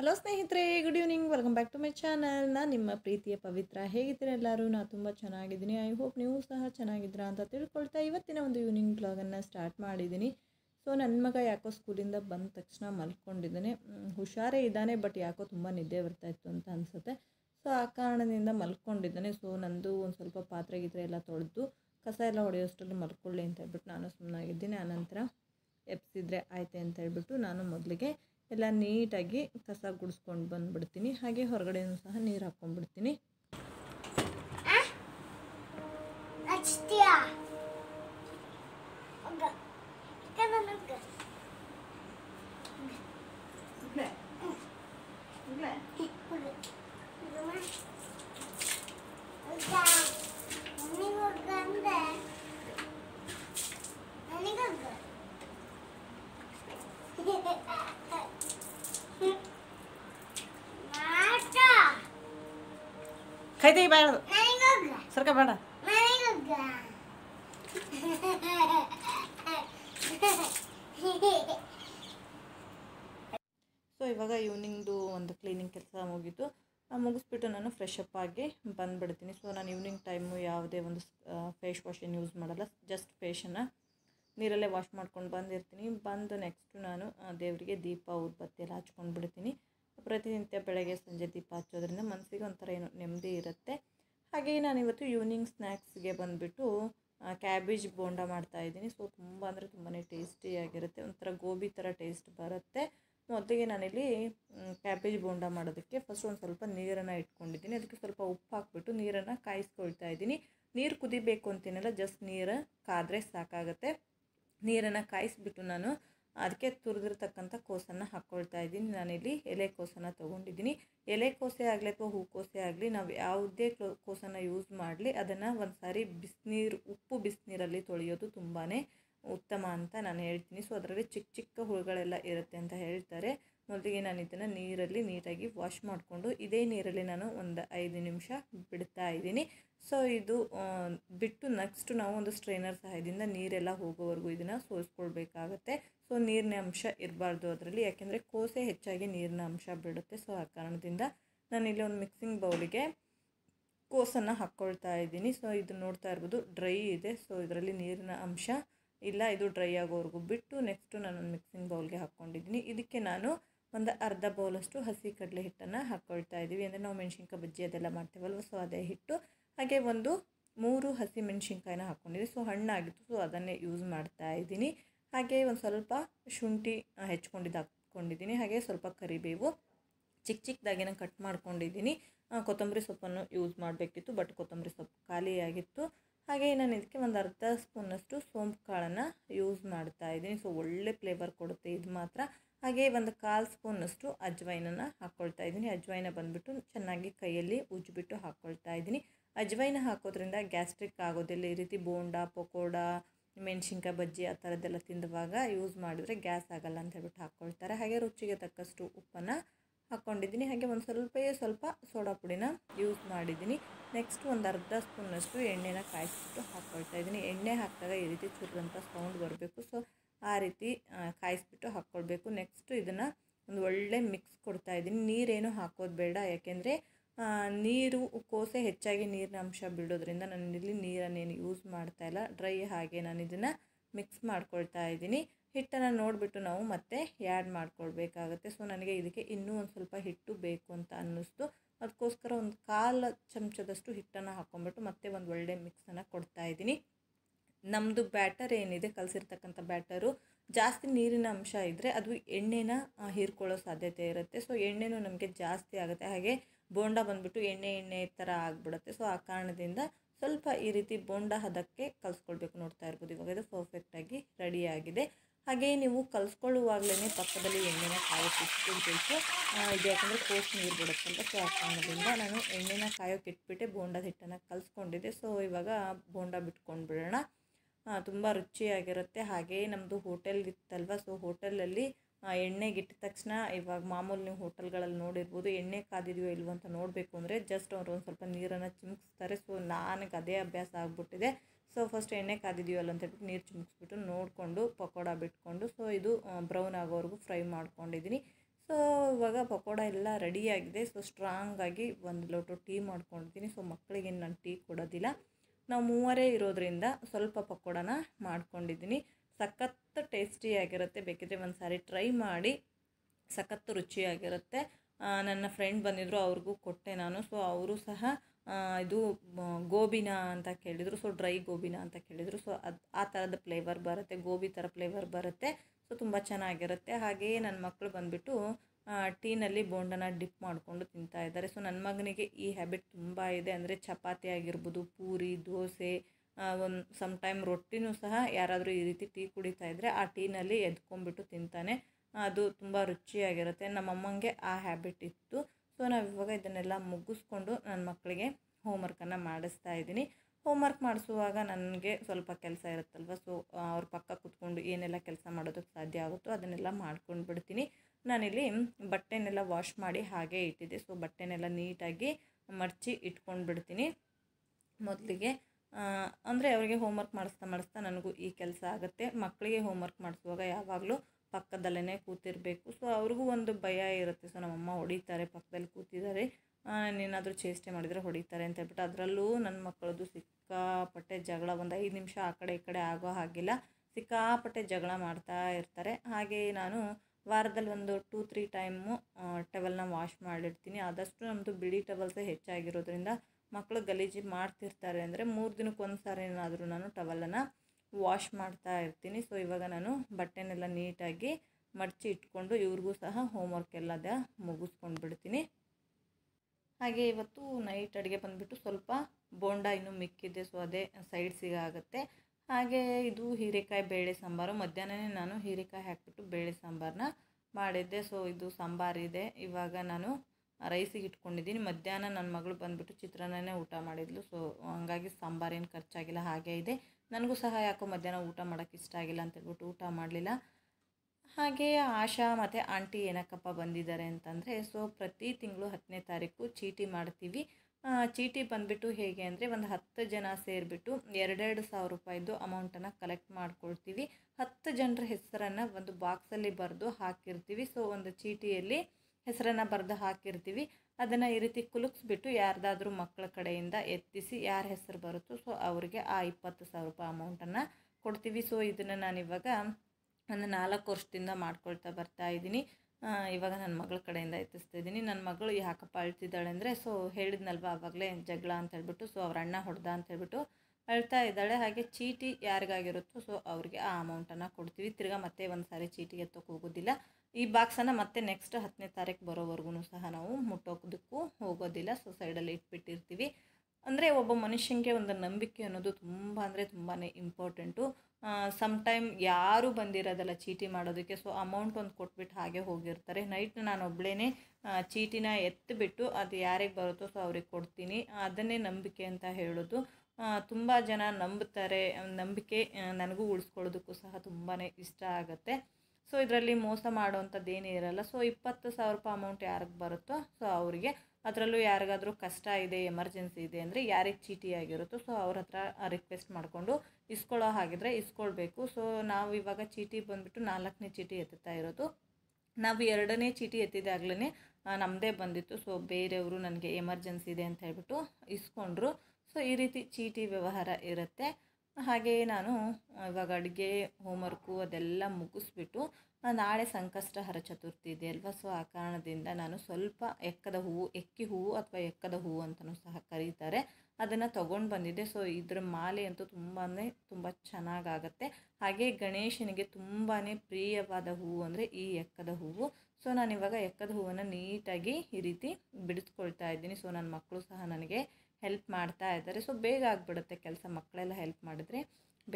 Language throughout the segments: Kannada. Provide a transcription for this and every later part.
ಹಲೋ ಸ್ನೇಹಿತರೆ good evening welcome back to my channel ನಾನು ನಿಮ್ಮ ಪ್ರೀತಿಯ ಪವಿತ್ರ ಹೇಗಿದ್ದರೆ ಎಲ್ಲರೂ ನಾನು ತುಂಬ ಚೆನ್ನಾಗಿದ್ದೀನಿ ಐ ಹೋಪ್ ನೀವು ಸಹ ಚೆನ್ನಾಗಿದ್ದೀರಾ ಅಂತ ತಿಳ್ಕೊಳ್ತಾ ಇವತ್ತಿನ ಒಂದು ಈವ್ನಿಂಗ್ ಬ್ಲಾಗನ್ನು ಸ್ಟಾರ್ಟ್ ಮಾಡಿದ್ದೀನಿ ಸೊ ನನ್ನ ಮಗ ಯಾಕೋ ಸ್ಕೂಲಿಂದ ಬಂದ ತಕ್ಷಣ ಮಲ್ಕೊಂಡಿದ್ದಾನೆ ಹುಷಾರೇ ಇದ್ದಾನೆ ಬಟ್ ಯಾಕೋ ತುಂಬ ನಿದ್ದೆ ಬರ್ತಾ ಇತ್ತು ಅಂತ ಅನಿಸುತ್ತೆ ಸೊ ಆ ಕಾರಣದಿಂದ ಮಲ್ಕೊಂಡಿದ್ದಾನೆ ಸೊ ನಂದು ಒಂದು ಸ್ವಲ್ಪ ಪಾತ್ರೆ ಗೀತ್ರೆ ಎಲ್ಲ ತೊಳೆದು ಕಸ ಎಲ್ಲ ಹೊಡೆಯೋಷ್ಟರಲ್ಲಿ ಮಲ್ಕೊಳ್ಳಿ ಅಂತ ಹೇಳ್ಬಿಟ್ಟು ನಾನು ಸುಮ್ಮನಾಗಿದ್ದೀನಿ ಆನಂತರ ಎಪ್ಸಿದ್ರೆ ಆಯ್ತೆ ಅಂತ ಹೇಳ್ಬಿಟ್ಟು ನಾನು ಮೊದಲಿಗೆ ಎಲ್ಲ ನೀಟಾಗಿ ಕಸ ಗುಡಿಸ್ಕೊಂಡು ಬಂದುಬಿಡ್ತೀನಿ ಹಾಗೆ ಹೊರಗಡೆನೂ ಸಹ ನೀರು ಹಾಕ್ಕೊಂಡ್ಬಿಡ್ತೀನಿ ಕೈ ಬೇಡ ಸರ್ಕ ಬೇಡ ಸೊ ಇವಾಗ ಈವ್ನಿಂಗ್ದು ಒಂದು ಕ್ಲೀನಿಂಗ್ ಕೆಲಸ ಮುಗೀತು ಮುಗಿಸ್ಬಿಟ್ಟು ನಾನು ಫ್ರೆಶ್ ಅಪ್ ಆಗಿ ಬಂದುಬಿಡ್ತೀನಿ ಸೊ ನಾನು ಈವ್ನಿಂಗ್ ಟೈಮು ಯಾವುದೇ ಒಂದು ಫೇಶ್ ವಾಶ್ ಏನು ಯೂಸ್ ಮಾಡಲ್ಲ ಜಸ್ಟ್ ಫೇಶನ್ನು ನೀರಲ್ಲೇ ವಾಶ್ ಮಾಡ್ಕೊಂಡು ಬಂದಿರ್ತೀನಿ ಬಂದು ನೆಕ್ಸ್ಟ್ ನಾನು ದೇವರಿಗೆ ದೀಪ ಉದ್ಬತ್ತಿ ಎಲ್ಲ ಹಚ್ಕೊಂಡು ಬಿಡ್ತೀನಿ ಪ್ರತಿನಿತ್ಯ ಬೆಳಗ್ಗೆ ಸಂಜೆ ದೀಪ ಹಚ್ಚೋದ್ರಿಂದ ಮನಸ್ಸಿಗೆ ಒಂಥರ ಏನು ನೆಮ್ಮದಿ ಇರುತ್ತೆ ನಾನು ಇವತ್ತು ಈವ್ನಿಂಗ್ ಸ್ನ್ಯಾಕ್ಸ್ಗೆ ಬಂದುಬಿಟ್ಟು ಕ್ಯಾಬೇಜ್ ಬೋಂಡ ಮಾಡ್ತಾಯಿದ್ದೀನಿ ಸೊ ತುಂಬ ಅಂದರೆ ತುಂಬಾ ಟೇಸ್ಟಿಯಾಗಿರುತ್ತೆ ಒಂಥರ ಗೋಬಿ ಥರ ಟೇಸ್ಟ್ ಬರುತ್ತೆ ಮೊದಲಿಗೆ ನಾನಿಲ್ಲಿ ಕ್ಯಾಬೇಜ್ ಬೋಂಡ ಮಾಡೋದಕ್ಕೆ ಫಸ್ಟ್ ಒಂದು ಸ್ವಲ್ಪ ನೀರನ್ನು ಇಟ್ಕೊಂಡಿದ್ದೀನಿ ಅದಕ್ಕೆ ಸ್ವಲ್ಪ ಉಪ್ಪು ಹಾಕ್ಬಿಟ್ಟು ನೀರನ್ನು ಕಾಯಿಸ್ಕೊಳ್ತಾ ಇದ್ದೀನಿ ನೀರು ಕುದಿಬೇಕು ಅಂತೇನಲ್ಲ ಜಸ್ಟ್ ನೀರು ಕಾದರೆ ಸಾಕಾಗುತ್ತೆ ನೀರನ್ನು ಕಾಯಿಸ್ಬಿಟ್ಟು ನಾನು ಅದಕ್ಕೆ ತುರಿದಿರ್ತಕ್ಕಂಥ ಕೋಸನ್ನು ಹಾಕ್ಕೊಳ್ತಾ ಇದ್ದೀನಿ ನಾನಿಲ್ಲಿ ಎಲೆಕೋಸನ್ನು ತೊಗೊಂಡಿದ್ದೀನಿ ಎಲೆಕೋಸೆ ಆಗಲಿ ಅಥವಾ ಹೂಕೋಸೆ ಆಗಲಿ ನಾವು ಯಾವುದೇ ಕೋಸನ್ನು ಯೂಸ್ ಮಾಡಲಿ ಅದನ್ನು ಒಂದು ಸಾರಿ ಬಿಸಿನೀರು ಉಪ್ಪು ಬಿಸಿನೀರಲ್ಲಿ ತೊಳೆಯೋದು ತುಂಬಾ ಉತ್ತಮ ಅಂತ ನಾನು ಹೇಳ್ತೀನಿ ಸೊ ಅದರಲ್ಲಿ ಚಿಕ್ಕ ಚಿಕ್ಕ ಹುಳುಗಳೆಲ್ಲ ಇರುತ್ತೆ ಅಂತ ಹೇಳ್ತಾರೆ ಮೊದಲಿಗೆ ನಾನು ಇದನ್ನು ನೀರಲ್ಲಿ ನೀಟಾಗಿ ವಾಶ್ ಮಾಡಿಕೊಂಡು ಇದೇ ನೀರಲ್ಲಿ ನಾನು ಒಂದು ಐದು ನಿಮಿಷ ಬಿಡ್ತಾ ಇದ್ದೀನಿ ಸೊ ಇದು ಬಿಟ್ಟು ನೆಕ್ಸ್ಟ್ ನಾವು ಒಂದು ಸ್ಟ್ರೈನರ್ ಸಹಾಯದಿಂದ ನೀರೆಲ್ಲ ಹೋಗೋವರೆಗೂ ಇದನ್ನು ಸೋಸ್ಕೊಳ್ಬೇಕಾಗತ್ತೆ ಸೊ ನೀರಿನ ಅಂಶ ಇರಬಾರ್ದು ಅದರಲ್ಲಿ ಯಾಕೆಂದರೆ ಕೋಸೆ ಹೆಚ್ಚಾಗಿ ನೀರಿನ ಅಂಶ ಬಿಡುತ್ತೆ ಸೊ ಆ ಕಾರಣದಿಂದ ನಾನು ಇಲ್ಲಿ ಒಂದು ಮಿಕ್ಸಿಂಗ್ ಬೌಲಿಗೆ ಕೋಸನ್ನು ಹಾಕ್ಕೊಳ್ತಾ ಇದ್ದೀನಿ ಸೊ ಇದು ನೋಡ್ತಾ ಇರ್ಬೋದು ಡ್ರೈ ಇದೆ ಸೊ ಇದರಲ್ಲಿ ನೀರಿನ ಅಂಶ ಇಲ್ಲ ಇದು ಡ್ರೈ ಆಗೋವರೆಗೂ ಬಿಟ್ಟು ನೆಕ್ಸ್ಟು ನಾನೊಂದು ಮಿಕ್ಸಿಂಗ್ ಬೌಲ್ಗೆ ಹಾಕ್ಕೊಂಡಿದ್ದೀನಿ ಇದಕ್ಕೆ ನಾನು ಒಂದು ಅರ್ಧ ಬೌಲಷ್ಟು ಹಸಿ ಕಡಲೆ ಹಿಟ್ಟನ್ನು ಹಾಕ್ಕೊಳ್ತಾ ಇದ್ದೀವಿ ಅಂದರೆ ನಾವು ಮೆಣಸಿನ್ಕಾಯಿ ಬಜ್ಜಿ ಅದೆಲ್ಲ ಮಾಡ್ತೇವಲ್ವ ಸೊ ಅದೇ ಹಿಟ್ಟು ಹಾಗೆ ಒಂದು ಮೂರು ಹಸಿ ಮೆಣಸಿನ್ಕಾಯಿನ ಹಾಕ್ಕೊಂಡಿದ್ದೀವಿ ಸೊ ಹಣ್ಣಾಗಿತ್ತು ಸೊ ಅದನ್ನೇ ಯೂಸ್ ಮಾಡ್ತಾ ಇದ್ದೀನಿ ಹಾಗೆ ಒಂದು ಸ್ವಲ್ಪ ಶುಂಠಿ ಹೆಚ್ಕೊಂಡಿದ್ದು ಹಾಕ್ಕೊಂಡಿದ್ದೀನಿ ಹಾಗೆ ಸ್ವಲ್ಪ ಕರಿಬೇವು ಚಿಕ್ಕ ಚಿಕ್ಕದಾಗಿ ನಾನು ಕಟ್ ಮಾಡ್ಕೊಂಡಿದ್ದೀನಿ ಕೊತ್ತಂಬರಿ ಸೊಪ್ಪನ್ನು ಯೂಸ್ ಮಾಡಬೇಕಿತ್ತು ಬಟ್ ಕೊತ್ತಂಬರಿ ಸೊಪ್ಪು ಖಾಲಿಯಾಗಿತ್ತು ಹಾಗೆ ನಾನು ಇದಕ್ಕೆ ಒಂದು ಅರ್ಧ ಸ್ಪೂನಷ್ಟು ಸೋಂಪು ಕಾಳನ್ನು ಯೂಸ್ ಮಾಡ್ತಾ ಇದ್ದೀನಿ ಸೊ ಒಳ್ಳೆ ಫ್ಲೇವರ್ ಕೊಡುತ್ತೆ ಇದು ಮಾತ್ರ ಹಾಗೆ ಒಂದು ಕಾಲು ಸ್ಪೂನಷ್ಟು ಅಜ್ವೈನನ್ನು ಹಾಕ್ಕೊಳ್ತಾ ಇದ್ದೀನಿ ಅಜ್ವೈನ ಬಂದುಬಿಟ್ಟು ಚೆನ್ನಾಗಿ ಕೈಯಲ್ಲಿ ಉಜ್ಜಿಬಿಟ್ಟು ಹಾಕ್ಕೊಳ್ತಾ ಇದ್ದೀನಿ ಅಜ್ವೈನ ಹಾಕೋದ್ರಿಂದ ಗ್ಯಾಸ್ಟ್ರಿಕ್ ಆಗೋದಿಲ್ಲ ಈ ರೀತಿ ಬೋಂಡಾ ಪಕೋಡಾ ಮೆಣಸಿನ್ಕಾಯಿ ಬಜ್ಜಿ ಆ ಥರದ್ದೆಲ್ಲ ತಿಂದುವಾಗ ಯೂಸ್ ಮಾಡಿದ್ರೆ ಗ್ಯಾಸ್ ಆಗಲ್ಲ ಅಂತ ಹೇಳ್ಬಿಟ್ಟು ಹಾಕ್ಕೊಳ್ತಾರೆ ಹಾಗೆ ರುಚಿಗೆ ತಕ್ಕಷ್ಟು ಉಪ್ಪನ್ನು ಹಾಕ್ಕೊಂಡಿದ್ದೀನಿ ಹಾಗೆ ಒಂದು ಸ್ವಲ್ಪ ಸ್ವಲ್ಪ ಸೋಡಾ ಪುಡಿನ ಯೂಸ್ ಮಾಡಿದ್ದೀನಿ ನೆಕ್ಸ್ಟ್ ಒಂದು ಅರ್ಧ ಸ್ಪೂನಷ್ಟು ಎಣ್ಣೆನ ಕಾಯಿಸ್ಬಿಟ್ಟು ಹಾಕ್ಕೊಳ್ತಾ ಇದ್ದೀನಿ ಎಣ್ಣೆ ಹಾಕಿದಾಗ ಈ ರೀತಿ ಚುರಿದಂಥ ಸೌಂಡ್ ಬರಬೇಕು ಸೊ ಆ ರೀತಿ ಕಾಯಿಸ್ಬಿಟ್ಟು ಹಾಕ್ಕೊಳ್ಬೇಕು ನೆಕ್ಸ್ಟು ಇದನ್ನು ಒಂದು ಒಳ್ಳೆ ಮಿಕ್ಸ್ ಕೊಡ್ತಾ ಇದ್ದೀನಿ ನೀರೇನು ಹಾಕೋದು ಬೇಡ ಯಾಕೆಂದರೆ ನೀರು ಕೋಸೆ ಹೆಚ್ಚಾಗಿ ನೀರಿನ ಅಂಶ ಬಿಡೋದ್ರಿಂದ ನಾನು ಇಲ್ಲಿ ನೀರನ್ನೇನು ಯೂಸ್ ಮಾಡ್ತಾ ಇಲ್ಲ ಡ್ರೈ ಹಾಗೆ ನಾನು ಇದನ್ನು ಮಿಕ್ಸ್ ಮಾಡ್ಕೊಳ್ತಾ ಇದ್ದೀನಿ ಹಿಟ್ಟನ್ನು ನೋಡಿಬಿಟ್ಟು ನಾವು ಮತ್ತೆ ಆ್ಯಡ್ ಮಾಡ್ಕೊಳ್ಬೇಕಾಗುತ್ತೆ ಸೊ ನನಗೆ ಇದಕ್ಕೆ ಇನ್ನೂ ಒಂದು ಸ್ವಲ್ಪ ಹಿಟ್ಟು ಬೇಕು ಅಂತ ಅನ್ನಿಸ್ತು ಅದಕ್ಕೋಸ್ಕರ ಒಂದು ಕಾಲು ಚಮಚದಷ್ಟು ಹಿಟ್ಟನ್ನು ಹಾಕ್ಕೊಂಬಿಟ್ಟು ಮತ್ತೆ ಒಂದು ಒಳ್ಳೆ ಮಿಕ್ಸನ್ನು ಇದ್ದೀನಿ ನಮ್ಮದು ಬ್ಯಾಟರ್ ಏನಿದೆ ಕಲಸಿರ್ತಕ್ಕಂಥ ಬ್ಯಾಟರು ಜಾಸ್ತಿ ನೀರಿನ ಅಂಶ ಇದ್ದರೆ ಅದು ಎಣ್ಣೆನ ಹೀರ್ಕೊಳ್ಳೋ ಸಾಧ್ಯತೆ ಇರುತ್ತೆ ಸೊ ಎಣ್ಣೆನೂ ನಮಗೆ ಜಾಸ್ತಿ ಆಗುತ್ತೆ ಹಾಗೆ ಬೋಂಡ ಬಂದ್ಬಿಟ್ಟು ಎಣ್ಣೆ ಎಣ್ಣೆ ಥರ ಆಗಿಬಿಡುತ್ತೆ ಸೊ ಆ ಕಾರಣದಿಂದ ಸ್ವಲ್ಪ ಈ ರೀತಿ ಬೋಂಡ ಹದಕ್ಕೆ ಕಲಿಸ್ಕೊಳ್ಬೇಕು ನೋಡ್ತಾ ಇರ್ಬೋದು ಇವಾಗ ಇದು ಪರ್ಫೆಕ್ಟಾಗಿ ರೆಡಿಯಾಗಿದೆ ಹಾಗೆಯೇ ನೀವು ಕಲ್ಸ್ಕೊಳ್ಳುವಾಗಲೇ ಪಕ್ಕದಲ್ಲಿ ಎಣ್ಣೆನ ಕಾಯೋಕೆ ಇಟ್ಕೊಳ್ಬೇಕು ಇದು ಯಾಕಂದರೆ ಕೋಸ್ಟ್ ನೀರು ಬಿಡುತ್ತಲ್ಲ ಸೊ ಆ ಕಾರಣದಿಂದ ನಾನು ಎಣ್ಣೆನ ಕಾಯೋಕೆ ಇಟ್ಬಿಟ್ಟೆ ಬೋಂಡದ ಹಿಟ್ಟನ್ನು ಕಲಿಸ್ಕೊಂಡಿದ್ದೆ ಸೊ ಇವಾಗ ಬೋಂಡ ಬಿಟ್ಕೊಂಡು ಬಿಡೋಣ ತುಂಬ ರುಚಿಯಾಗಿರುತ್ತೆ ಹಾಗೆಯೇ ನಮ್ಮದು ಇತ್ತಲ್ವ ಸೊ ಹೋಟೆಲಲ್ಲಿ ಎಣ್ಣೆಗಿಟ್ಟ ತಕ್ಷಣ ಇವಾಗ ಮಾಮೂಲಿ ನೀವು ಹೋಟೆಲ್ಗಳಲ್ಲಿ ನೋಡಿರ್ಬೋದು ಎಣ್ಣೆ ಕಾದಿದೆಯೋ ಇಲ್ವೋ ಅಂತ ನೋಡಬೇಕು ಅಂದರೆ ಜಸ್ಟ್ ಅವರು ಒಂದು ಸ್ವಲ್ಪ ನೀರನ್ನು ಚಿಮುಕಿಸ್ತಾರೆ ಸೊ ನನಗೆ ಅದೇ ಅಭ್ಯಾಸ ಆಗಿಬಿಟ್ಟಿದೆ ಸೊ ಫಸ್ಟ್ ಎಣ್ಣೆ ಕಾದಿದೀವಲ್ಲ ಅಂತ ಹೇಳ್ಬಿಟ್ಟು ನೀರು ಚುಮುಕ್ಸ್ಬಿಟ್ಟು ನೋಡಿಕೊಂಡು ಪಕೋಡ ಬಿಟ್ಕೊಂಡು ಸೊ ಇದು ಬ್ರೌನ್ ಆಗೋವರೆಗೂ ಫ್ರೈ ಮಾಡ್ಕೊಂಡಿದ್ದೀನಿ ಸೊ ಇವಾಗ ಪಕೋಡ ಎಲ್ಲ ರೆಡಿಯಾಗಿದೆ ಸೊ ಸ್ಟ್ರಾಂಗಾಗಿ ಒಂದು ಲೋಟು ಟೀ ಮಾಡ್ಕೊಂಡಿದ್ದೀನಿ ಸೊ ಮಕ್ಕಳಿಗೆ ನಾನು ಟೀ ಕೊಡೋದಿಲ್ಲ ನಾವು ಮೂವರೇ ಇರೋದ್ರಿಂದ ಸ್ವಲ್ಪ ಪಕೋಡನ ಮಾಡ್ಕೊಂಡಿದ್ದೀನಿ ಸಖತ್ತು ಟೇಸ್ಟಿಯಾಗಿರುತ್ತೆ ಬೇಕಿದ್ರೆ ಒಂದು ಸಾರಿ ಟ್ರೈ ಮಾಡಿ ಸಖತ್ತು ರುಚಿಯಾಗಿರುತ್ತೆ ನನ್ನ ಫ್ರೆಂಡ್ ಬಂದಿದ್ದರು ಅವ್ರಿಗೂ ಕೊಟ್ಟೆ ನಾನು ಸೊ ಅವರು ಸಹ ಇದು ಗೋಬಿನಾ ಅಂತ ಕೇಳಿದರು ಸೊ ಡ್ರೈ ಗೋಬಿನಾ ಅಂತ ಕೇಳಿದರು ಸೊ ಅದು ಆ ಥರದ ಫ್ಲೇವರ್ ಬರುತ್ತೆ ಗೋಬಿ ಥರ ಫ್ಲೇವರ್ ಬರುತ್ತೆ ಸೊ ತುಂಬ ಚೆನ್ನಾಗಿರುತ್ತೆ ಹಾಗೆಯೇ ನನ್ನ ಮಕ್ಕಳು ಬಂದುಬಿಟ್ಟು ಟೀನಲ್ಲಿ ಬೋಂಡನ ಡಿಪ್ ಮಾಡಿಕೊಂಡು ತಿಂತಾ ಇದ್ದಾರೆ ಸೊ ನನ್ನ ಮಗನಿಗೆ ಈ ಹ್ಯಾಬಿಟ್ ತುಂಬ ಇದೆ ಅಂದರೆ ಚಪಾತಿ ಆಗಿರ್ಬೋದು ಪೂರಿ ದೋಸೆ ಒಂದು ಸಮ್ ಟೈಮ್ ರೊಟ್ಟಿನೂ ಸಹ ಯಾರಾದರೂ ಈ ರೀತಿ ಟೀ ಕುಡಿತಾ ಇದ್ದರೆ ಆ ಟೀನಲ್ಲಿ ಎದ್ಕೊಂಡ್ಬಿಟ್ಟು ತಿಂತಾನೆ ಅದು ತುಂಬ ರುಚಿಯಾಗಿರುತ್ತೆ ನಮ್ಮಮ್ಮಂಗೆ ಆ ಹ್ಯಾಬಿಟ್ ಇತ್ತು ಸೊ ನಾವು ಇವಾಗ ಇದನ್ನೆಲ್ಲ ಮುಗಿಸ್ಕೊಂಡು ನನ್ನ ಮಕ್ಕಳಿಗೆ ಹೋಮ್ವರ್ಕನ್ನು ಮಾಡಿಸ್ತಾ ಇದ್ದೀನಿ ಹೋಮ್ವರ್ಕ್ ಮಾಡಿಸುವಾಗ ನನಗೆ ಸ್ವಲ್ಪ ಕೆಲಸ ಇರುತ್ತಲ್ವ ಸೊ ಅವ್ರ ಪಕ್ಕ ಕೂತ್ಕೊಂಡು ಏನೆಲ್ಲ ಕೆಲಸ ಮಾಡೋದಕ್ಕೆ ಸಾಧ್ಯ ಆಗುತ್ತೋ ಅದನ್ನೆಲ್ಲ ಮಾಡ್ಕೊಂಡು ಬಿಡ್ತೀನಿ ನಾನಿಲ್ಲಿ ಬಟ್ಟೆನೆಲ್ಲ ವಾಶ್ ಮಾಡಿ ಹಾಗೆ ಇಟ್ಟಿದ್ದೆ ಸೊ ಬಟ್ಟೆನೆಲ್ಲ ನೀಟಾಗಿ ಮಡಚಿ ಇಟ್ಕೊಂಡು ಬಿಡ್ತೀನಿ ಮೊದಲಿಗೆ ಅಂದರೆ ಅವರಿಗೆ ಹೋಮ್ವರ್ಕ್ ಮಾಡಿಸ್ತಾ ಮಾಡಿಸ್ತಾ ನನಗೂ ಈ ಕೆಲಸ ಆಗುತ್ತೆ ಮಕ್ಕಳಿಗೆ ಹೋಮ್ವರ್ಕ್ ಮಾಡಿಸುವಾಗ ಯಾವಾಗಲೂ ಪಕ್ಕದಲ್ಲೇ ಕೂತಿರಬೇಕು ಸೊ ಅವ್ರಿಗೂ ಒಂದು ಭಯ ಇರುತ್ತೆ ಸೊ ನಮ್ಮಮ್ಮ ಹೊಡಿತಾರೆ ಪಕ್ಕದಲ್ಲಿ ಕೂತಿದ್ದಾರೆ ನೀನಾದರೂ ಚೇಷ್ಟೆ ಮಾಡಿದರೆ ಹೊಡಿತಾರೆ ಅಂತ ಹೇಳ್ಬಿಟ್ಟು ಅದರಲ್ಲೂ ನನ್ನ ಮಕ್ಕಳದು ಸಿಕ್ಕಾಪಟ್ಟೆ ಜಗಳ ಒಂದು ಐದು ನಿಮಿಷ ಆ ಕಡೆ ಈ ಕಡೆ ಆಗೋ ಹಾಗಿಲ್ಲ ಸಿಕ್ಕಾಪಟ್ಟೆ ಜಗಳ ಮಾಡ್ತಾ ಇರ್ತಾರೆ ಹಾಗೆ ನಾನು ವಾರದಲ್ಲಿ ಒಂದು ಟೂ ತ್ರೀ ಟೈಮು ಟವೆಲ್ನ ವಾಶ್ ಮಾಡಿರ್ತೀನಿ ಆದಷ್ಟು ನಮ್ಮದು ಬಿಳಿ ಟವೆಲ್ಸೇ ಹೆಚ್ಚಾಗಿರೋದ್ರಿಂದ ಮಕ್ಕಳು ಗಲೀಜು ಮಾಡ್ತಿರ್ತಾರೆ ಅಂದರೆ ಮೂರು ದಿನಕ್ಕೆ ಒಂದು ಏನಾದರೂ ನಾನು ಟವೆಲನ್ನು ವಾಶ್ ಮಾಡ್ತಾ ಇರ್ತೀನಿ ಸೊ ಇವಾಗ ನಾನು ಬಟ್ಟೆನೆಲ್ಲ ನೀಟಾಗಿ ಮಡಚಿ ಇಟ್ಕೊಂಡು ಇವ್ರಿಗೂ ಸಹ ಹೋಮ್ವರ್ಕ್ ಎಲ್ಲದ ಮುಗಿಸ್ಕೊಂಡು ಬಿಡ್ತೀನಿ ಹಾಗೆ ಇವತ್ತು ನೈಟ್ ಅಡುಗೆ ಬಂದುಬಿಟ್ಟು ಸ್ವಲ್ಪ ಬೋಂಡ ಇನ್ನೂ ಮಿಕ್ಕಿದೆ ಸೊ ಅದೇ ಸೈಡ್ಸಿಗೆ ಆಗುತ್ತೆ ಹಾಗೆ ಇದು ಹೀರೆಕಾಯಿ ಬೇಳೆ ಸಾಂಬಾರು ಮಧ್ಯಾಹ್ನನೇ ನಾನು ಹೀರೆಕಾಯಿ ಹಾಕಿಬಿಟ್ಟು ಬೇಳೆ ಸಾಂಬಾರನ್ನ ಮಾಡಿದ್ದೆ ಸೊ ಇದು ಸಾಂಬಾರಿದೆ ಇವಾಗ ನಾನು ರೈಸಿಗೆ ಇಟ್ಕೊಂಡಿದ್ದೀನಿ ಮಧ್ಯಾಹ್ನ ನನ್ನ ಮಗಳು ಬಂದುಬಿಟ್ಟು ಚಿತ್ರಾನ್ನನೇ ಊಟ ಮಾಡಿದ್ಲು ಸೊ ಹಂಗಾಗಿ ಸಾಂಬಾರೇನು ಖರ್ಚಾಗಿಲ್ಲ ಹಾಗೆ ಇದೆ ನನಗೂ ಸಹ ಯಾಕೋ ಮಧ್ಯಾಹ್ನ ಊಟ ಮಾಡೋಕ್ಕೆ ಇಷ್ಟ ಆಗಿಲ್ಲ ಅಂತ ಹೇಳ್ಬಿಟ್ಟು ಊಟ ಮಾಡಲಿಲ್ಲ ಹಾಗೆ ಆಶಾ ಮತ್ತು ಆಂಟಿ ಏನಕ್ಕಪ್ಪ ಬಂದಿದ್ದಾರೆ ಅಂತಂದರೆ ಸೊ ಪ್ರತಿ ತಿಂಗಳು ಹತ್ತನೇ ತಾರೀಕು ಚೀಟಿ ಮಾಡ್ತೀವಿ ಚೀಟಿ ಬಂದುಬಿಟ್ಟು ಹೇಗೆ ಅಂದರೆ ಒಂದು ಹತ್ತು ಜನ ಸೇರಿಬಿಟ್ಟು ಎರಡೆರಡು ಸಾವಿರ ರೂಪಾಯಿದ್ದು ಅಮೌಂಟನ್ನು ಕಲೆಕ್ಟ್ ಮಾಡ್ಕೊಳ್ತೀವಿ ಹತ್ತು ಜನರ ಹೆಸರನ್ನು ಒಂದು ಬಾಕ್ಸಲ್ಲಿ ಬರೆದು ಹಾಕಿರ್ತೀವಿ ಸೊ ಒಂದು ಚೀಟಿಯಲ್ಲಿ ಹೆಸರನ್ನು ಬರೆದು ಹಾಕಿರ್ತೀವಿ ಅದನ್ನು ಈ ರೀತಿ ಕುಲುಕ್ಸ್ಬಿಟ್ಟು ಯಾರ್ದಾದ್ರೂ ಮಕ್ಕಳ ಕಡೆಯಿಂದ ಎತ್ತಿಸಿ ಯಾರ ಹೆಸರು ಬರುತ್ತೋ ಸೊ ಅವರಿಗೆ ಆ ಇಪ್ಪತ್ತು ಸಾವಿರ ರೂಪಾಯಿ ಅಮೌಂಟನ್ನು ಕೊಡ್ತೀವಿ ಸೊ ಇದನ್ನು ನಾನಿವಾಗ ಒಂದು ನಾಲ್ಕು ವರ್ಷದಿಂದ ಮಾಡ್ಕೊಳ್ತಾ ಬರ್ತಾ ಇದ್ದೀನಿ ಇವಾಗ ನನ್ನ ಮಗಳ ಕಡೆಯಿಂದ ಎತ್ತಿಸ್ತಾ ಇದ್ದೀನಿ ನನ್ನ ಮಗಳು ಯಾಕಪ್ಪ ಅಳ್ತಿದ್ದಾಳೆ ಅಂದರೆ ಸೊ ಹೇಳಿದ್ನಲ್ವ ಅವಾಗಲೇ ಜಗಳ ಅಂತ ಹೇಳ್ಬಿಟ್ಟು ಸೊ ಅವ್ರ ಅಣ್ಣ ಹೊಡೆದ ಅಂತ ಹೇಳ್ಬಿಟ್ಟು ಅಳ್ತಾ ಇದ್ದಾಳೆ ಹಾಗೆ ಚೀಟಿ ಯಾರಿಗಾಗಿರುತ್ತೋ ಸೊ ಅವ್ರಿಗೆ ಆ ಅಮೌಂಟನ್ನು ಕೊಡ್ತೀವಿ ತಿರ್ಗಾ ಮತ್ತೆ ಒಂದು ಸಾರಿ ಚೀಟಿಗೆ ಹೋಗೋದಿಲ್ಲ ಈ ಬಾಕ್ಸನ್ನು ಮತ್ತೆ ನೆಕ್ಸ್ಟ್ ಹತ್ತನೇ ತಾರೀಕು ಬರೋವರೆಗೂ ಸಹ ನಾವು ಮುಟ್ಟೋದಕ್ಕೂ ಹೋಗೋದಿಲ್ಲ ಸೊ ಸೈಡಲ್ಲಿ ಇಟ್ಬಿಟ್ಟಿರ್ತೀವಿ ಅಂದರೆ ಒಬ್ಬ ಮನುಷ್ಯನಿಗೆ ಒಂದು ನಂಬಿಕೆ ಅನ್ನೋದು ತುಂಬ ಅಂದರೆ ತುಂಬಾ ಇಂಪಾರ್ಟೆಂಟು ಸಮಟೈಮ್ ಯಾರೂ ಬಂದಿರೋದಲ್ಲ ಚೀಟಿ ಮಾಡೋದಕ್ಕೆ ಸೊ ಅಮೌಂಟ್ ಒಂದು ಕೊಟ್ಬಿಟ್ಟು ಹಾಗೆ ಹೋಗಿರ್ತಾರೆ ನೈಟ್ ನಾನು ಒಬ್ಳೇ ಚೀಟಿನ ಎತ್ತಿಬಿಟ್ಟು ಅದು ಯಾರಿಗೆ ಬರುತ್ತೋ ಸೊ ಅವ್ರಿಗೆ ಕೊಡ್ತೀನಿ ಅದನ್ನೇ ನಂಬಿಕೆ ಅಂತ ಹೇಳೋದು ತುಂಬ ಜನ ನಂಬುತ್ತಾರೆ ನಂಬಿಕೆ ನನಗೂ ಉಳಿಸ್ಕೊಳ್ಳೋದಕ್ಕೂ ಸಹ ತುಂಬಾ ಇಷ್ಟ ಆಗುತ್ತೆ ಸೊ ಇದರಲ್ಲಿ ಮೋಸ ಮಾಡೋವಂಥದ್ದು ಏನೂ ಇರಲ್ಲ ಸೊ ಇಪ್ಪತ್ತು ಸಾವಿರ ರೂಪಾಯಿ ಅಮೌಂಟ್ ಯಾರಿಗೆ ಬರುತ್ತೋ ಸೊ ಅವರಿಗೆ ಅದರಲ್ಲೂ ಯಾರಿಗಾದರೂ ಕಷ್ಟ ಇದೆ ಎಮರ್ಜೆನ್ಸಿ ಇದೆ ಅಂದರೆ ಯಾರಿಗೆ ಚೀಟಿ ಆಗಿರುತ್ತೋ ಸೊ ಅವ್ರ ಹತ್ರ ರಿಕ್ವೆಸ್ಟ್ ಮಾಡಿಕೊಂಡು ಇಸ್ಕೊಳ್ಳೋ ಹಾಗಿದ್ರೆ ಇಸ್ಕೊಳ್ಬೇಕು ಸೊ ನಾವು ಇವಾಗ ಚೀಟಿ ಬಂದುಬಿಟ್ಟು ನಾಲ್ಕನೇ ಚೀಟಿ ಎತ್ತುತ್ತಾ ಇರೋದು ನಾವು ಎರಡನೇ ಚೀಟಿ ಎತ್ತಿದಾಗಲೇ ನಮ್ಮದೇ ಬಂದಿತ್ತು ಸೊ ಬೇರೆಯವರು ನನಗೆ ಎಮರ್ಜೆನ್ಸಿ ಇದೆ ಅಂತ ಹೇಳ್ಬಿಟ್ಟು ಇಸ್ಕೊಂಡ್ರು ಸೊ ಈ ರೀತಿ ಚೀಟಿ ವ್ಯವಹಾರ ಇರುತ್ತೆ ಹಾಗೆಯೇ ನಾನು ಇವಾಗ ಅಡುಗೆ ಹೋಮ್ವರ್ಕು ಅದೆಲ್ಲ ಮುಗಿಸ್ಬಿಟ್ಟು ನಾಳೆ ಸಂಕಷ್ಟ ಹರ ಚತುರ್ಥಿ ಇದೆ ಅಲ್ವಾ ಸೊ ಆ ಕಾರಣದಿಂದ ನಾನು ಸ್ವಲ್ಪ ಎಕ್ಕದ ಹೂವು ಎಕ್ಕಿ ಹೂವು ಅಥವಾ ಎಕ್ಕದ ಹೂವು ಅಂತಲೂ ಸಹ ಕರೀತಾರೆ ಅದನ್ನು ತೊಗೊಂಡು ಬಂದಿದ್ದೆ ಸೊ ಇದರ ಮಾಲೆ ಅಂತೂ ತುಂಬಾ ತುಂಬ ಚೆನ್ನಾಗಾಗತ್ತೆ ಹಾಗೆ ಗಣೇಶನಿಗೆ ತುಂಬಾ ಪ್ರಿಯವಾದ ಹೂವು ಅಂದರೆ ಈ ಎಕ್ಕದ ಹೂವು ಸೊ ನಾನಿವಾಗ ಎಕ್ಕದ ಹೂವನ್ನು ನೀಟಾಗಿ ಈ ರೀತಿ ಬಿಡಿಸ್ಕೊಳ್ತಾ ಇದ್ದೀನಿ ಸೊ ನನ್ನ ಮಕ್ಕಳು ಸಹ ನನಗೆ ಹೆಲ್ಪ್ ಮಾಡ್ತಾ ಇದ್ದಾರೆ ಸೊ ಬೇಗ ಆಗಿಬಿಡುತ್ತೆ ಕೆಲಸ ಮಕ್ಕಳೆಲ್ಲ ಹೆಲ್ಪ್ ಮಾಡಿದ್ರೆ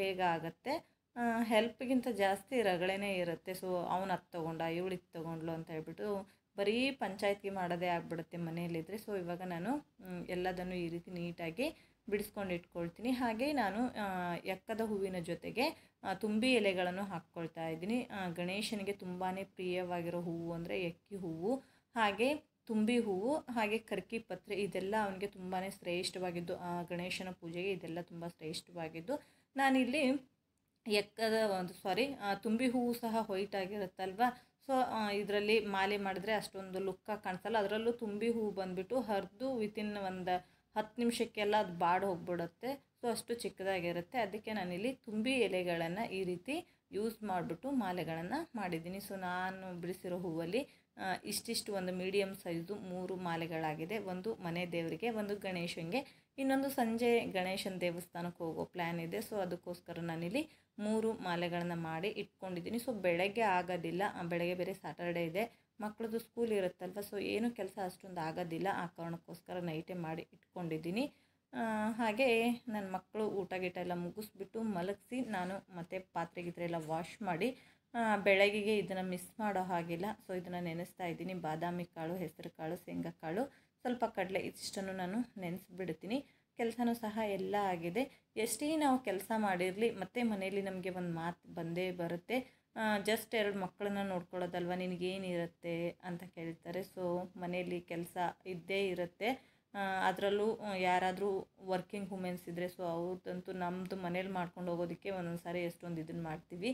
ಬೇಗ ಆಗುತ್ತೆ ಹೆಲ್ಪ್ಗಿಂತ ಜಾಸ್ತಿ ರಗಳೆನೇ ಇರುತ್ತೆ ಸೊ ಅವ್ನು ಅದು ತೊಗೊಂಡ ಇವಳು ಇದು ತೊಗೊಂಡ್ಲು ಅಂತ ಹೇಳ್ಬಿಟ್ಟು ಬರೀ ಪಂಚಾಯತ್ಗೆ ಮಾಡೋದೇ ಆಗಿಬಿಡುತ್ತೆ ಮನೆಯಲ್ಲಿದ್ದರೆ ಸೊ ಇವಾಗ ನಾನು ಎಲ್ಲದನ್ನು ಈ ರೀತಿ ನೀಟಾಗಿ ಬಿಡಿಸ್ಕೊಂಡು ಇಟ್ಕೊಳ್ತೀನಿ ಹಾಗೆ ನಾನು ಎಕ್ಕದ ಹೂವಿನ ಜೊತೆಗೆ ತುಂಬಿ ಎಲೆಗಳನ್ನು ಹಾಕ್ಕೊಳ್ತಾ ಇದ್ದೀನಿ ಗಣೇಶನಿಗೆ ತುಂಬಾ ಪ್ರಿಯವಾಗಿರೋ ಹೂವು ಅಂದರೆ ಎಕ್ಕಿ ಹೂವು ಹಾಗೆ ತುಂಬಿ ಹೂವು ಹಾಗೆ ಕರ್ಕಿ ಪತ್ರೆ ಇದೆಲ್ಲ ಅವನಿಗೆ ತುಂಬಾ ಶ್ರೇಷ್ಠವಾಗಿದ್ದು ಆ ಗಣೇಶನ ಪೂಜೆಗೆ ಇದೆಲ್ಲ ತುಂಬ ಶ್ರೇಷ್ಠವಾಗಿದ್ದು ನಾನಿಲ್ಲಿ ಎಕ್ಕದ ಒಂದು ಸಾರಿ ತುಂಬಿ ಹೂವು ಸಹ ವೈಟ್ ಆಗಿರುತ್ತಲ್ವ ಸೊ ಇದರಲ್ಲಿ ಮಾಲೆ ಮಾಡಿದ್ರೆ ಅಷ್ಟೊಂದು ಲುಕ್ಕಾಗಿ ಕಾಣಿಸಲ್ಲ ಅದರಲ್ಲೂ ತುಂಬಿ ಹೂವು ಬಂದುಬಿಟ್ಟು ಹರಿದು ವಿತಿನ್ ಒಂದು ಹತ್ತು ನಿಮಿಷಕ್ಕೆಲ್ಲ ಅದು ಬಾಡು ಹೋಗ್ಬಿಡುತ್ತೆ ಸೊ ಅಷ್ಟು ಚಿಕ್ಕದಾಗಿರುತ್ತೆ ಅದಕ್ಕೆ ನಾನಿಲ್ಲಿ ತುಂಬಿ ಎಲೆಗಳನ್ನು ಈ ರೀತಿ ಯೂಸ್ ಮಾಡಿಬಿಟ್ಟು ಮಾಲೆಗಳನ್ನು ಮಾಡಿದ್ದೀನಿ ಸೊ ನಾನು ಬಿಡಿಸಿರೋ ಹೂವಲ್ಲಿ ಇಷ್ಟಿಷ್ಟು ಒಂದು ಮೀಡಿಯಮ್ ಸೈಜು ಮೂರು ಮಾಲೆಗಳಾಗಿದೆ ಒಂದು ಮನೆ ದೇವರಿಗೆ ಒಂದು ಗಣೇಶನಿಗೆ ಇನ್ನೊಂದು ಸಂಜೆ ಗಣೇಶನ ದೇವಸ್ಥಾನಕ್ಕೆ ಹೋಗೋ ಪ್ಲ್ಯಾನ್ ಇದೆ ಸೊ ಅದಕ್ಕೋಸ್ಕರ ನಾನಿಲ್ಲಿ ಮೂರು ಮಾಲೆಗಳನ್ನು ಮಾಡಿ ಇಟ್ಕೊಂಡಿದ್ದೀನಿ ಸೊ ಬೆಳಗ್ಗೆ ಆಗೋದಿಲ್ಲ ಬೆಳಗ್ಗೆ ಬೇರೆ ಸ್ಯಾಟರ್ಡೇ ಇದೆ ಮಕ್ಕಳದು ಸ್ಕೂಲ್ ಇರುತ್ತಲ್ವ ಸೊ ಏನು ಕೆಲಸ ಅಷ್ಟೊಂದು ಆಗೋದಿಲ್ಲ ಆ ಕಾರಣಕ್ಕೋಸ್ಕರ ನೈಟೇ ಮಾಡಿ ಇಟ್ಕೊಂಡಿದ್ದೀನಿ ಹಾಗೆ ನನ್ನ ಮಕ್ಕಳು ಊಟ ಗೀಟ ಎಲ್ಲ ಮುಗಿಸ್ಬಿಟ್ಟು ಮಲಗಿಸಿ ನಾನು ಮತ್ತೆ ಪಾತ್ರೆ ಗೀತ್ರೆ ಎಲ್ಲ ವಾಶ್ ಮಾಡಿ ಬೆಳಗ್ಗೆಗೆ ಇದನ್ನು ಮಿಸ್ ಮಾಡೋ ಹಾಗಿಲ್ಲ ಸೊ ಇದನ್ನು ನೆನೆಸ್ತಾ ಇದ್ದೀನಿ ಬಾದಾಮಿ ಕಾಳು ಹೆಸರು ಕಾಳು ಶೇಂಗಾ ಕಾಳು ಸ್ವಲ್ಪ ಕಡಲೆ ಇದಿಷ್ಟನ್ನು ನಾನು ನೆನೆಸ್ಬಿಡ್ತೀನಿ ಕೆಲಸನೂ ಸಹ ಎಲ್ಲ ಆಗಿದೆ ಎಷ್ಟೇ ನಾವು ಕೆಲಸ ಮಾಡಿರಲಿ ಮತ್ತು ಮನೆಯಲ್ಲಿ ನಮಗೆ ಒಂದು ಮಾತು ಬಂದೇ ಬರುತ್ತೆ ಜಸ್ಟ್ ಎರಡು ಮಕ್ಕಳನ್ನ ನೋಡ್ಕೊಳ್ಳೋದಲ್ವ ನಿನಗೇನಿರುತ್ತೆ ಅಂತ ಕೇಳ್ತಾರೆ ಸೊ ಮನೆಯಲ್ಲಿ ಕೆಲಸ ಇದ್ದೇ ಇರುತ್ತೆ ಅದರಲ್ಲೂ ಯಾರಾದರೂ ವರ್ಕಿಂಗ್ ವುಮೆನ್ಸ್ ಇದ್ದರೆ ಸೊ ಅವ್ರದ್ದಂತೂ ನಮ್ಮದು ಮನೇಲಿ ಮಾಡ್ಕೊಂಡು ಹೋಗೋದಕ್ಕೆ ಒಂದೊಂದು ಸಾರಿ ಎಷ್ಟೊಂದು ಇದನ್ನು ಮಾಡ್ತೀವಿ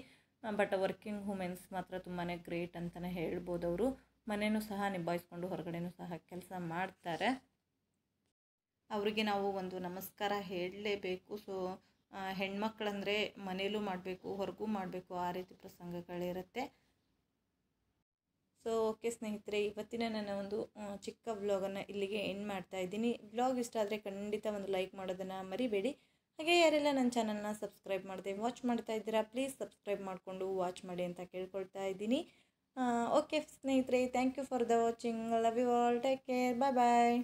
ಬಟ್ ವರ್ಕಿಂಗ್ ವುಮೆನ್ಸ್ ಮಾತ್ರ ತುಂಬಾ ಗ್ರೇಟ್ ಅಂತಲೇ ಹೇಳ್ಬೋದು ಅವರು ಮನೆಯೂ ಸಹ ನಿಭಾಯಿಸ್ಕೊಂಡು ಹೊರಗಡೆನೂ ಸಹ ಕೆಲಸ ಮಾಡ್ತಾರೆ ಅವರಿಗೆ ನಾವು ಒಂದು ನಮಸ್ಕಾರ ಹೇಳಲೇಬೇಕು ಸೊ ಹೆಣ್ಮಕ್ಳಂದರೆ ಮನೇಲೂ ಮಾಡಬೇಕು ಹೊರಗೂ ಮಾಡಬೇಕು ಆ ರೀತಿ ಪ್ರಸಂಗಗಳಿರುತ್ತೆ ಸೊ ಓಕೆ ಸ್ನೇಹಿತರೆ ಇವತ್ತಿನ ನನ್ನ ಒಂದು ಚಿಕ್ಕ ವ್ಲಾಗನ್ನು ಇಲ್ಲಿಗೆ ಎಂಡ್ ಮಾಡ್ತಾ ಇದ್ದೀನಿ ವ್ಲಾಗ್ ಇಷ್ಟ ಆದರೆ ಖಂಡಿತ ಒಂದು ಲೈಕ್ ಮಾಡೋದನ್ನು ಮರಿಬೇಡಿ ಹಾಗೆ ಯಾರೆಲ್ಲ ನನ್ನ ಚಾನಲ್ನ ಸಬ್ಸ್ಕ್ರೈಬ್ ಮಾಡಿದೆ ವಾಚ್ ಮಾಡ್ತಾ ಇದ್ದೀರಾ ಪ್ಲೀಸ್ ಸಬ್ಸ್ಕ್ರೈಬ್ ಮಾಡಿಕೊಂಡು ವಾಚ್ ಮಾಡಿ ಅಂತ ಕೇಳ್ಕೊಳ್ತಾ ಇದ್ದೀನಿ ಓಕೆ ಸ್ನೇಹಿತರೆ thank you for the watching love you all take care bye bye